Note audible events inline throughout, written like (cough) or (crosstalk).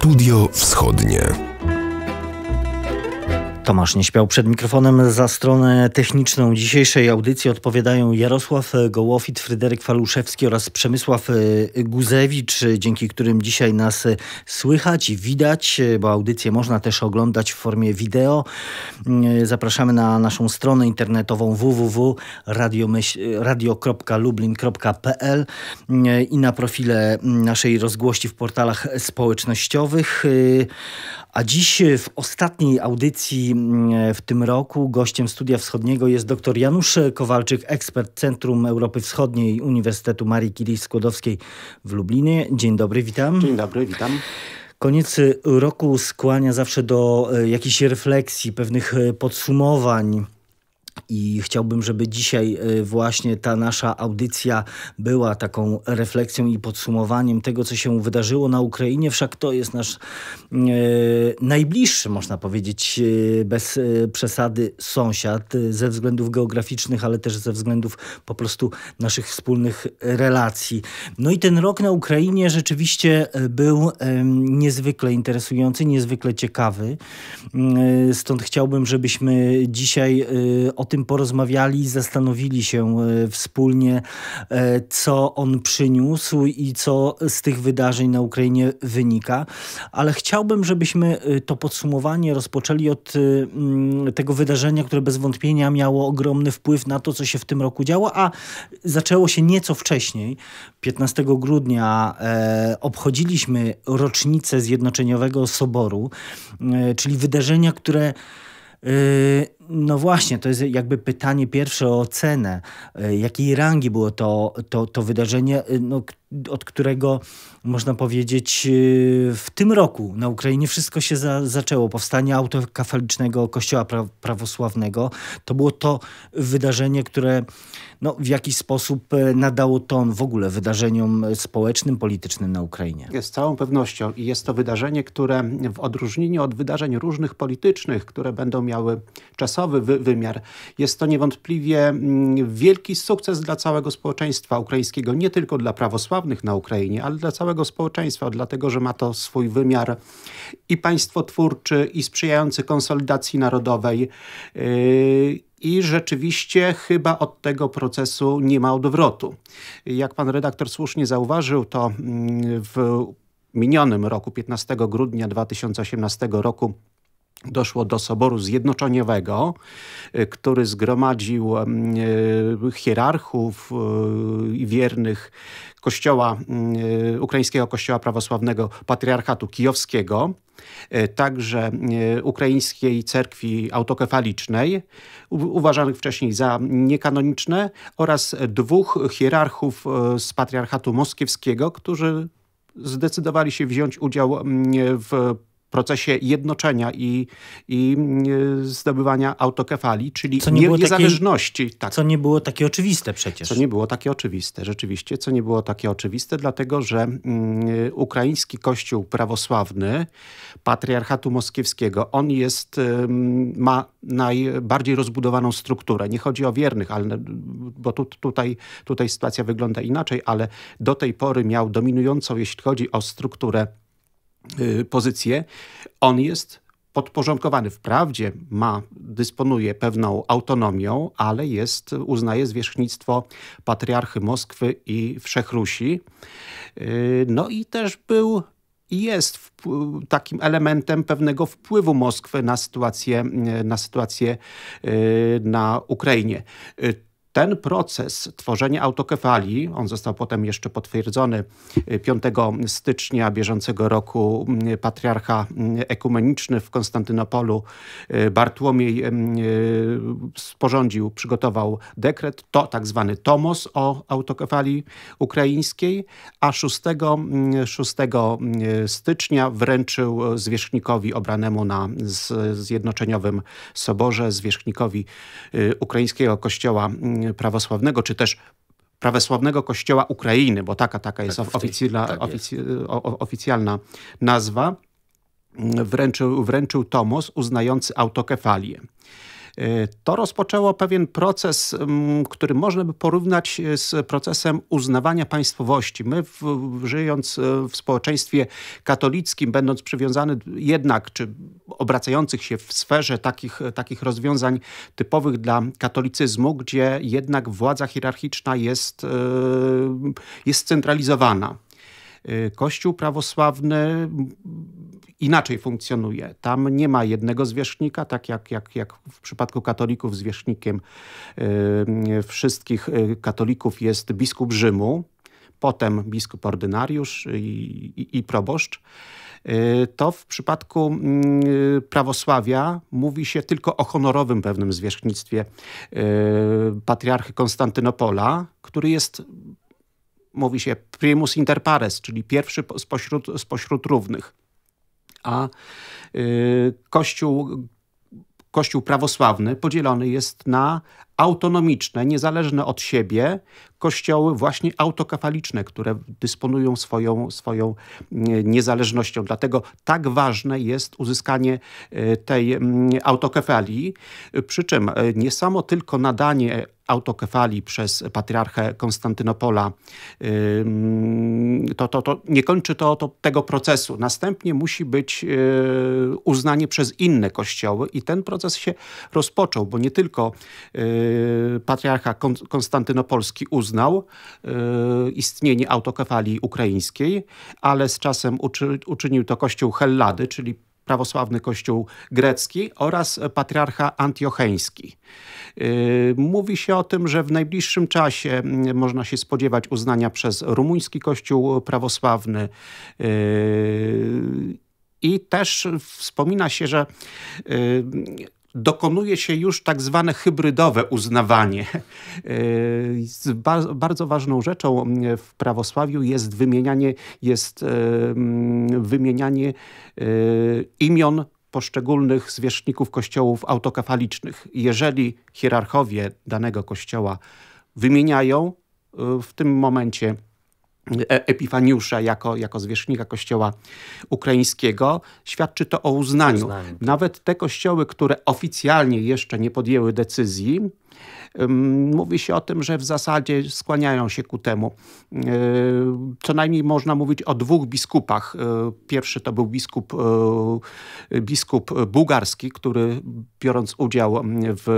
Studio Wschodnie. Tomasz nie śpiał przed mikrofonem. Za stronę techniczną dzisiejszej audycji odpowiadają Jarosław Gołofit, Fryderyk Faluszewski oraz Przemysław e, Guzewicz, dzięki którym dzisiaj nas e, słychać i widać, e, bo audycję można też oglądać w formie wideo. Mm, zapraszamy na naszą stronę internetową www.radio.lublin.pl mm, i na profile mm, naszej rozgłości w portalach społecznościowych. A dziś w ostatniej audycji E, w tym roku gościem Studia Wschodniego jest dr Janusz Kowalczyk, ekspert Centrum Europy Wschodniej Uniwersytetu Marii Curie Skłodowskiej w Lublinie. Dzień dobry, witam. Dzień dobry, witam. Koniec roku skłania zawsze do e, jakichś refleksji, pewnych e, podsumowań i chciałbym, żeby dzisiaj e, właśnie ta nasza audycja była taką refleksją i podsumowaniem tego, co się wydarzyło na Ukrainie. Wszak to jest nasz e, najbliższy, można powiedzieć, e, bez e, przesady sąsiad ze względów geograficznych, ale też ze względów po prostu naszych wspólnych relacji. No i ten rok na Ukrainie rzeczywiście był e, niezwykle interesujący, niezwykle ciekawy. E, stąd chciałbym, żebyśmy dzisiaj o tym tym porozmawiali, zastanowili się e, wspólnie, e, co on przyniósł i co z tych wydarzeń na Ukrainie wynika. Ale chciałbym, żebyśmy e, to podsumowanie rozpoczęli od mm, tego wydarzenia, które bez wątpienia miało ogromny wpływ na to, co się w tym roku działo, a zaczęło się nieco wcześniej. 15 grudnia obchodziliśmy rocznicę Zjednoczeniowego Soboru, czyli wydarzenia, które no właśnie, to jest jakby pytanie pierwsze o ocenę. E, jakiej rangi było to, to, to wydarzenie, e, no, od którego można powiedzieć y, w tym roku na Ukrainie wszystko się za, zaczęło. Powstanie autokafalicznego kościoła pra, prawosławnego. To było to wydarzenie, które no, w jakiś sposób e, nadało ton w ogóle wydarzeniom społecznym, politycznym na Ukrainie. Z całą pewnością i jest to wydarzenie, które w odróżnieniu od wydarzeń różnych politycznych, które będą miały czasowy wy wymiar, jest to niewątpliwie mm, wielki sukces dla całego społeczeństwa ukraińskiego, nie tylko dla prawosławnych, prawosławnych na Ukrainie, ale dla całego społeczeństwa, dlatego że ma to swój wymiar i państwotwórczy, i sprzyjający konsolidacji narodowej. Yy, I rzeczywiście chyba od tego procesu nie ma odwrotu. Jak pan redaktor słusznie zauważył, to mm, w minionym roku, 15 grudnia 2018 roku, doszło do Soboru Zjednoczeniowego, yy, który zgromadził mm, yy, hierarchów i wiernych kościoła, mm, y, ukraińskiego kościoła prawosławnego patriarchatu kijowskiego, y, także y, ukraińskiej cerkwi autokefalicznej, uważanych wcześniej za niekanoniczne, oraz dwóch hierarchów z patriarchatu moskiewskiego, którzy zdecydowali się wziąć udział mm, w procesie jednoczenia i, i e, zdobywania autokefali, czyli co nie niezależności. Takie, tak. Co nie było takie oczywiste przecież. Co nie było takie oczywiste, rzeczywiście. Co nie było takie oczywiste, dlatego że mm, e, ukraiński kościół prawosławny patriarchatu moskiewskiego, on jest, e, ma najbardziej rozbudowaną strukturę. Nie chodzi o wiernych, ale, bo tu, tutaj, tutaj sytuacja wygląda inaczej, ale do tej pory miał dominującą, jeśli chodzi o strukturę Y, pozycję, on jest podporządkowany. Wprawdzie ma, dysponuje pewną autonomią, ale jest, uznaje zwierzchnictwo patriarchy Moskwy i Wszechrusi. Y, no i też był jest takim elementem pewnego wpływu Moskwy na sytuację, na sytuację y, na Ukrainie ten proces tworzenia autokefalii, on został potem jeszcze potwierdzony 5 y, stycznia bieżącego roku y, patriarcha y, ekumeniczny w Konstantynopolu Bartłomiej sporządził, przygotował dekret, to tak zwany tomos o autokefalii ukraińskiej, a 6, 6 stycznia wręczył zwierzchnikowi obranemu na Zjednoczeniowym Soborze, zwierzchnikowi Ukraińskiego Kościoła prawosławnego, czy też prawosławnego kościoła Ukrainy, bo taka, taka tak, jest, tak, oficjalna, ofic oficjalna nazwa, wręczył, wręczył tomos uznający autokefalię. Y, to rozpoczęło pewien proces, mm, który można by porównać y, z procesem uznawania państwowości. My w, żyjąc y, w społeczeństwie katolickim, będąc przywiązany jednak, czy obracających się w sferze takich, takich rozwiązań typowych dla katolicyzmu, gdzie jednak władza hierarchiczna jest, jest centralizowana. Kościół prawosławny inaczej funkcjonuje. Tam nie ma jednego zwierzchnika, tak jak, jak, jak w przypadku katolików zwierzchnikiem y, wszystkich y, katolików jest biskup Rzymu, potem biskup ordynariusz i, i, i proboszcz y, to w przypadku prawosławia mówi się tylko o honorowym pewnym zwierzchnictwie patriarchy Konstantynopola, który jest mówi się primus inter pares, czyli pierwszy spośród, spośród równych a y, Kościół Kościół prawosławny podzielony jest na autonomiczne, niezależne od siebie, kościoły właśnie autokafaliczne, które dysponują swoją, swoją mm, niezależnością. Dlatego tak ważne jest uzyskanie e, tej mm, autokefalii, przy czym e, nie samo tylko nadanie autokefalii przez patriarchę Konstantynopola, e, mm, to, to, to nie kończy to, to tego procesu. Następnie musi być uznanie przez inne kościoły i ten proces się rozpoczął, bo nie tylko Y, patriarcha konstantynopolski uznał y, istnienie autokefalii ukraińskiej, ale z czasem uczynił to kościół Hellady, czyli prawosławny kościół grecki oraz patriarcha antiocheński. Y, mówi się o tym, że w najbliższym czasie mm, można się spodziewać uznania przez rumuński kościół prawosławny i też wspomina się, że dokonuje się już tak zwane hybrydowe uznawanie. (laughs) E, bardzo ważną rzeczą e, w prawosławiu jest wymienianie, jest e, wymienianie imion poszczególnych zwierzchników kościołów autokafalicznych. Jeżeli hierarchowie danego kościoła wymieniają w tym momencie E, Epifaniusza jako, jako zwierzchnika kościoła ukraińskiego, świadczy to o uznaniu. Uznanie. Nawet te kościoły, które oficjalnie jeszcze nie podjęły decyzji, Mówi się o tym, że w zasadzie skłaniają się ku temu. Co najmniej można mówić o dwóch biskupach. Pierwszy to był biskup, y, biskup bułgarski, który biorąc udział w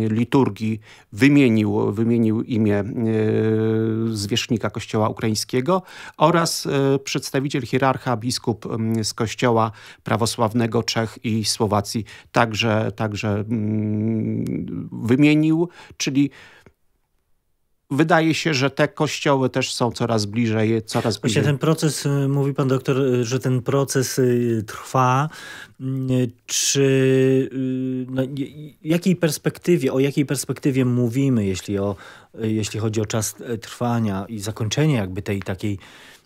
y, liturgii wymienił, wymienił imię y, zwierzchnika kościoła ukraińskiego oraz przedstawiciel hierarcha biskup z kościoła prawosławnego Czech i Słowacji także, także wymienił czyli wydaje się, że te kościoły też są coraz bliżej, coraz bliżej. Właśnie ten proces, y, mówi pan doktor, y, że ten proces y, trwa. Czy no, jakiej perspektywie, o jakiej perspektywie mówimy, jeśli, o, jeśli chodzi o czas trwania i zakończenie jakby tej takiej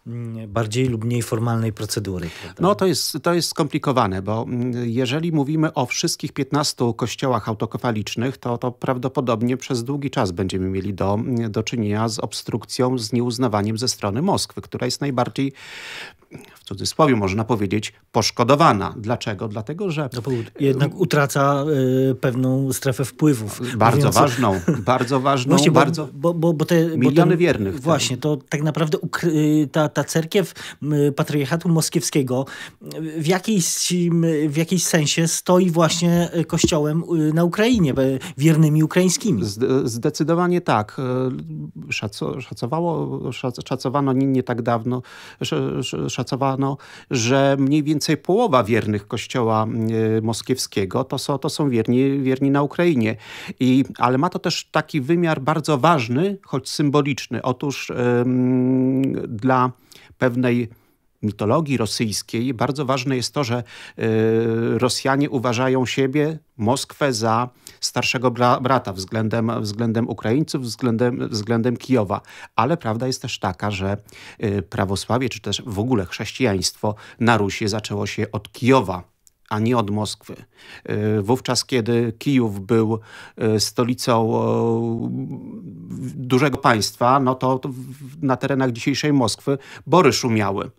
Mm, bardziej lub mniej formalnej procedury. Prawda? No to jest, to jest skomplikowane, bo mm, jeżeli mówimy o wszystkich 15 kościołach autokofalicznych, to, to prawdopodobnie przez długi czas będziemy mieli do, do czynienia z obstrukcją, z nieuznawaniem ze strony Moskwy, która jest najbardziej w cudzysłowie można powiedzieć, poszkodowana. Dlaczego? Dlatego, że... No, jednak utraca y, pewną strefę wpływów. Bardzo mówiąc... ważną, bardzo (laughs) ważną, właśnie, bardzo... Bo, bo, bo te, miliony ten, wiernych. Właśnie, ten. to tak naprawdę y, ta, ta cerkiew patriarchatu moskiewskiego w jakiejś, w jakiejś sensie stoi właśnie y, kościołem y, na Ukrainie, wiernymi ukraińskimi. Zdecydowanie tak. szacowało, szacowano nie, nie tak dawno, sz, sz, szacowano, że mniej więcej połowa wiernych kościoła e, moskiewskiego to są, to są wierni, wierni na Ukrainie. I, ale ma to też taki wymiar bardzo ważny, choć symboliczny. Otóż ym, dla pewnej mitologii rosyjskiej bardzo ważne jest to, że e, Rosjanie uważają siebie, Moskwę za starszego bra brata względem, względem Ukraińców, względem, względem Kijowa. Ale prawda jest też taka, że e, prawosławie, czy też w ogóle chrześcijaństwo na Rusie zaczęło się od Kijowa a nie od Moskwy. E, wówczas, kiedy Kijów był stolicą dużego państwa, no to na terenach dzisiejszej Moskwy bory szumiały.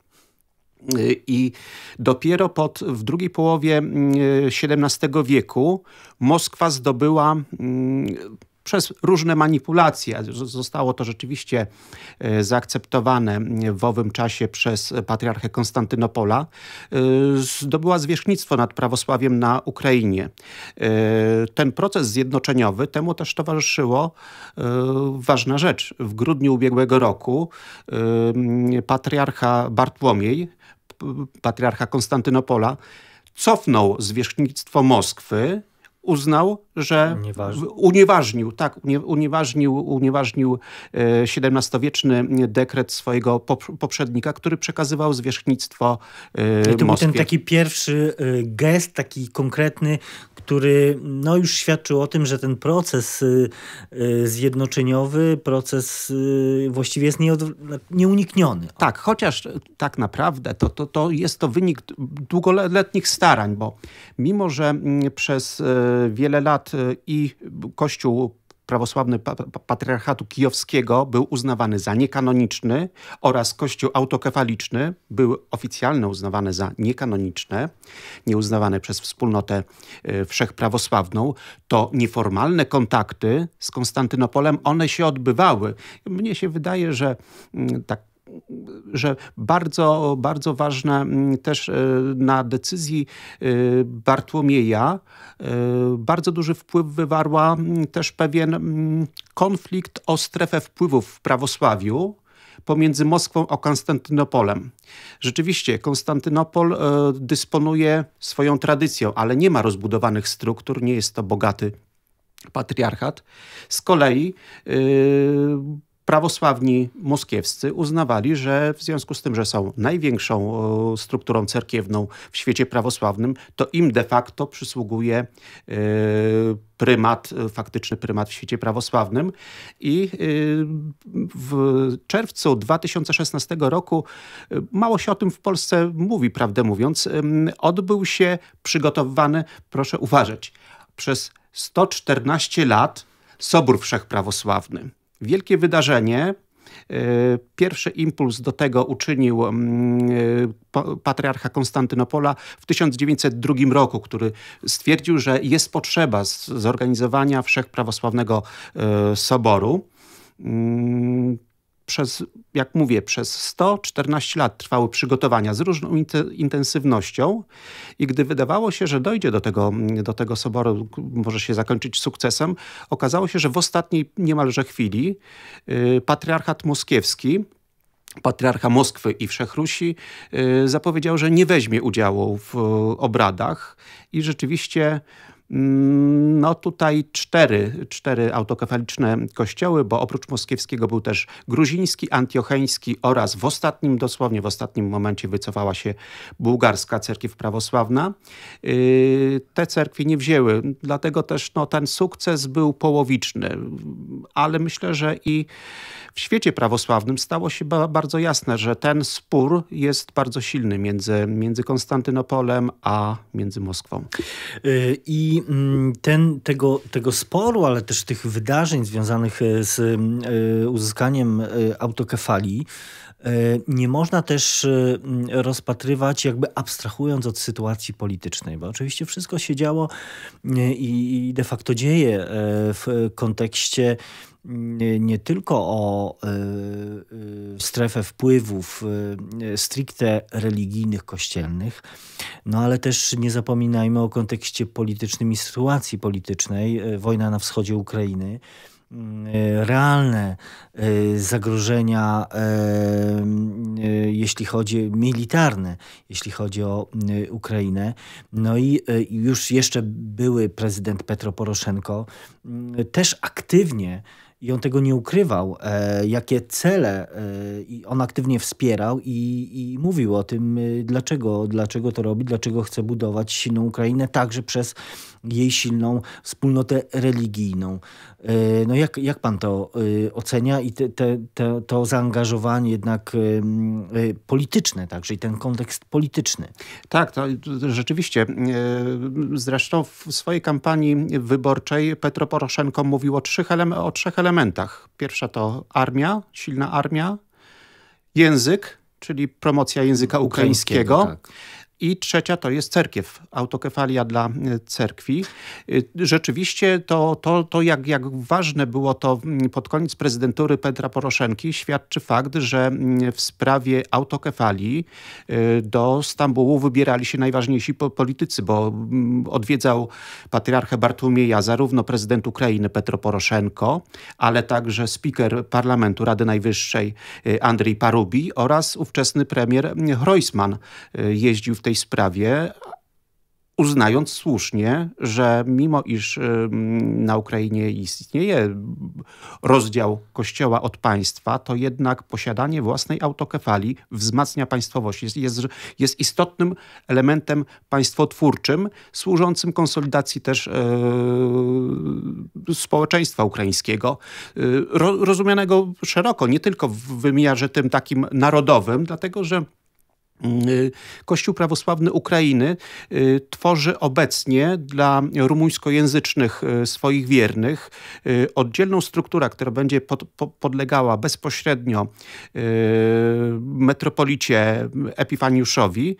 I dopiero pod, w drugiej połowie XVII mm, wieku Moskwa zdobyła mm, przez różne manipulacje. Zostało to rzeczywiście e, zaakceptowane w owym czasie przez patriarchę Konstantynopola. E, zdobyła zwierzchnictwo nad prawosławiem na Ukrainie. E, ten proces zjednoczeniowy, temu też towarzyszyło ważna rzecz. W grudniu ubiegłego roku patriarcha Bartłomiej patriarcha Konstantynopola, cofnął zwierzchnictwo Moskwy uznał, że unieważnił, tak, unieważnił, unieważnił XVII-wieczny e, dekret swojego poprzednika, który przekazywał zwierzchnictwo I e, to Moskwie. był ten taki pierwszy e, gest, taki konkretny, który no, już świadczył o tym, że ten proces zjednoczeniowy, proces właściwie jest nieunikniony. Tak, chociaż tak naprawdę to, to, to jest to wynik długoletnich starań, bo mimo, że mm, przez wiele lat y, i Kościół prawosławny patriarchatu kijowskiego był uznawany za niekanoniczny oraz kościół autokefaliczny były oficjalnie uznawane za niekanoniczne, nieuznawane przez wspólnotę y, wszechprawosławną, to nieformalne kontakty z Konstantynopolem, one się odbywały. Mnie się wydaje, że mm, tak że bardzo, bardzo ważne mm, też e, na decyzji e, Bartłomieja e, bardzo duży wpływ wywarła mm, też pewien mm, konflikt o strefę wpływów w prawosławiu, pomiędzy Moskwą a Konstantynopolem. Rzeczywiście, Konstantynopol dysponuje swoją tradycją, ale nie ma rozbudowanych struktur, nie jest to bogaty patriarchat. Z kolei yy, prawosławni moskiewscy uznawali, że w związku z tym, że są największą e, strukturą cerkiewną w świecie prawosławnym, to im de facto przysługuje e, prymat, e, faktyczny prymat w świecie prawosławnym. I w czerwcu 2016 roku, mało się o tym w Polsce mówi, prawdę mówiąc, odbył się przygotowywany, proszę uważać, przez 114 lat Sobór Wszechprawosławny wielkie wydarzenie. E, pierwszy impuls do tego uczynił mm, e, patriarcha Konstantynopola w 1902 roku, który stwierdził, że jest potrzeba zorganizowania wszechprawosławnego e, soboru. Mm, przez, jak mówię, przez 114 lat trwały przygotowania z różną intensywnością i gdy wydawało się, że dojdzie do tego, do tego soboru, może się zakończyć sukcesem, okazało się, że w ostatniej niemalże chwili y, patriarchat moskiewski patriarcha Moskwy i Wszechrusi y, zapowiedział, że nie weźmie udziału w obradach i rzeczywiście Mm, no tutaj cztery, cztery autokefaliczne kościoły, bo oprócz moskiewskiego był też gruziński, antiocheński oraz w ostatnim, dosłownie w ostatnim momencie wycofała się bułgarska cerkiew prawosławna. Yy, te cerkwie nie wzięły, dlatego też no, ten sukces był połowiczny, ale myślę, że i w świecie prawosławnym stało się bardzo jasne, że ten spór jest bardzo silny między, między Konstantynopolem a między Moskwą. Yy, I Mm, ten, tego, tego sporu, ale też tych wydarzeń związanych e, z e, uzyskaniem e, autokefalii E, nie można też e, mm, rozpatrywać, jakby abstrahując od sytuacji politycznej, bo oczywiście wszystko się działo i de facto dzieje e, w kontekście nie tylko o strefę wpływów stricte religijnych, kościelnych, no ale też nie zapominajmy o kontekście politycznym i sytuacji politycznej. Wojna na wschodzie Ukrainy, Mm, y, realne y, zagrożenia, y, jeśli chodzi militarne, jeśli chodzi o Ukrainę. No i już jeszcze były prezydent Petro Poroszenko mm, też aktywnie i on tego nie ukrywał, e, jakie cele e, on aktywnie wspierał i, i mówił o tym, e, dlaczego, dlaczego to robi, dlaczego chce budować silną Ukrainę także przez jej silną wspólnotę religijną. E, no jak, jak pan to e, ocenia i te, te, te, to zaangażowanie jednak e, polityczne także i ten kontekst polityczny? Tak, to rzeczywiście. Zresztą w swojej kampanii wyborczej Petro Poroszenko mówił o trzech, o trzech elementach. Pierwsza to armia, silna armia, język, czyli promocja języka ukraińskiego. ukraińskiego tak. I trzecia to jest cerkiew, autokefalia dla y, cerkwi. Y, rzeczywiście to, to, to jak, jak ważne było to mm, pod koniec prezydentury Petra Poroszenki świadczy fakt, że mm, w sprawie autokefalii y, do Stambułu wybierali się najważniejsi politycy, bo mm, odwiedzał patriarchę Bartłomieja zarówno prezydent Ukrainy Petro Poroszenko, ale także speaker parlamentu Rady Najwyższej Andrzej Parubi oraz ówczesny premier Hrojsman jeździł w tej tej sprawie, uznając słusznie, że mimo iż na Ukrainie istnieje rozdział kościoła od państwa, to jednak posiadanie własnej autokefali wzmacnia państwowość. Jest, jest, jest istotnym elementem państwotwórczym, służącym konsolidacji też yy, społeczeństwa ukraińskiego, yy, rozumianego szeroko, nie tylko w wymiarze tym takim narodowym, dlatego że Y, Kościół prawosławny Ukrainy y, tworzy obecnie dla rumuńskojęzycznych y, swoich wiernych oddzielną strukturę, która będzie pod, podlegała bezpośrednio metropolicie Epifaniuszowi,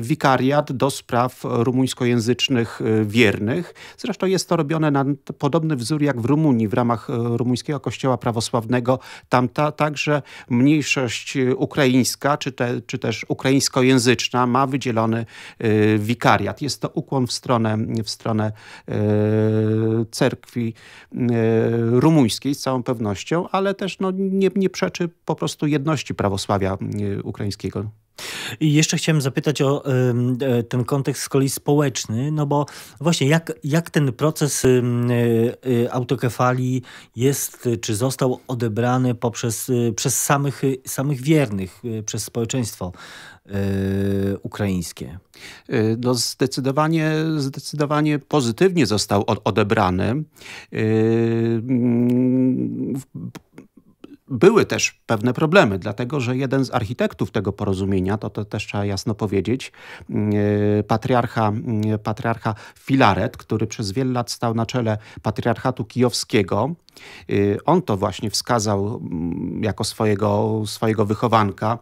wikariat do spraw rumuńskojęzycznych wiernych. Zresztą jest to robione na podobny wzór jak w Rumunii w ramach rumuńskiego kościoła prawosławnego. Tam ta, także mniejszość ukraińska, czy, te, czy też ukraińskojęzyczna ma wydzielony y, wikariat. Jest to ukłon w stronę, w stronę y, cerkwi y, rumuńskiej z całą pewnością, ale też no, nie, nie przeczy po prostu jedności prawosławia ukraińskiego. I jeszcze chciałem zapytać o e, ten kontekst z kolei społeczny, no bo właśnie jak, jak ten proces y, autokefalii jest, czy został odebrany poprzez, przez samych, samych wiernych, przez społeczeństwo ukraińskie? No zdecydowanie, zdecydowanie pozytywnie został odebrany były też pewne problemy, dlatego że jeden z architektów tego porozumienia, to, to też trzeba jasno powiedzieć, e, patriarcha, e, patriarcha Filaret, który przez wiele lat stał na czele patriarchatu kijowskiego, Y, on to właśnie wskazał mm, jako swojego, swojego wychowanka,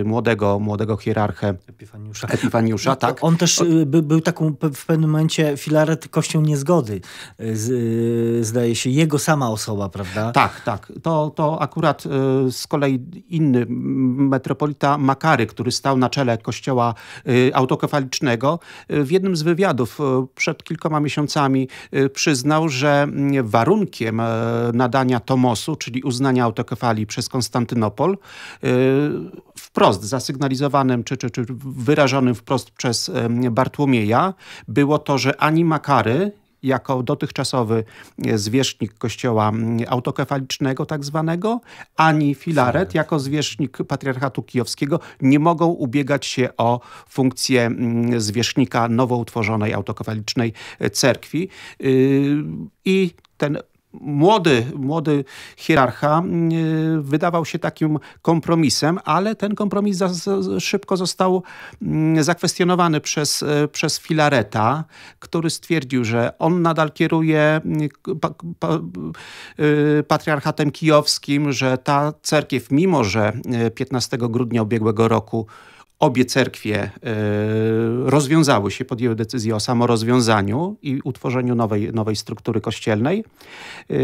y, młodego, młodego hierarchę Epifaniusza. Epifaniusza tak. On też y, by, był taką w pewnym momencie filaret kością niezgody. Z, zdaje się, jego sama osoba, prawda? Tak, tak. To, to akurat z kolei inny metropolita Makary, który stał na czele kościoła autokefalicznego, w jednym z wywiadów przed kilkoma miesiącami przyznał, że mm, warunkiem E, nadania Tomosu, czyli uznania autokefalii przez Konstantynopol, e, wprost zasygnalizowanym czy, czy, czy wyrażonym wprost przez e, Bartłomieja było to, że ani Makary, jako dotychczasowy zwierzchnik kościoła autokefalicznego tak zwanego, ani Filaret jako zwierzchnik patriarchatu kijowskiego nie mogą ubiegać się o funkcję zwierzchnika nowo utworzonej autokefalicznej cerkwi. I ten młody, młody hierarcha mm, y, wydawał się takim kompromisem, ale ten kompromis za, za, szybko został mm, zakwestionowany przez, y, przez Filareta, który stwierdził, że on nadal kieruje mm, pa, pa, y, patriarchatem kijowskim, że ta cerkiew, mimo że 15 grudnia ubiegłego roku obie cerkwie e, rozwiązały się, podjęły decyzję o samorozwiązaniu i utworzeniu nowej, nowej struktury kościelnej. E,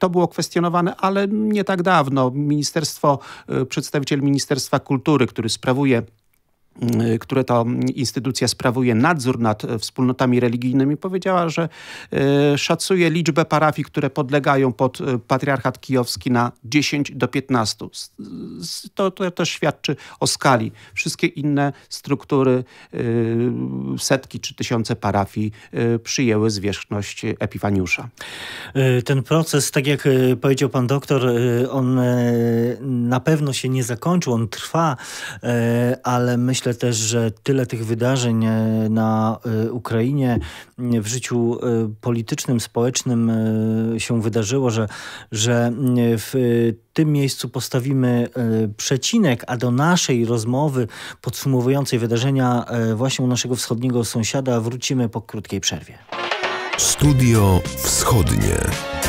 to było kwestionowane, ale nie tak dawno. Ministerstwo, e, przedstawiciel Ministerstwa Kultury, który sprawuje Y, które ta instytucja sprawuje nadzór nad wspólnotami religijnymi, powiedziała, że y, szacuje liczbę parafii, które podlegają pod y, patriarchat kijowski na 10 do 15. To, to też świadczy o skali. Wszystkie inne struktury, setki czy tysiące parafii przyjęły zwierzchność Epifaniusza. Ten proces, tak jak powiedział pan doktor, on na pewno się nie zakończył, on trwa, ale myślę, Myślę też, że tyle tych wydarzeń e, na e, Ukrainie w życiu e, politycznym, społecznym się wydarzyło, że, że w tym miejscu postawimy przecinek, a do naszej rozmowy podsumowującej wydarzenia właśnie u naszego wschodniego sąsiada wrócimy po krótkiej przerwie. Studio Wschodnie.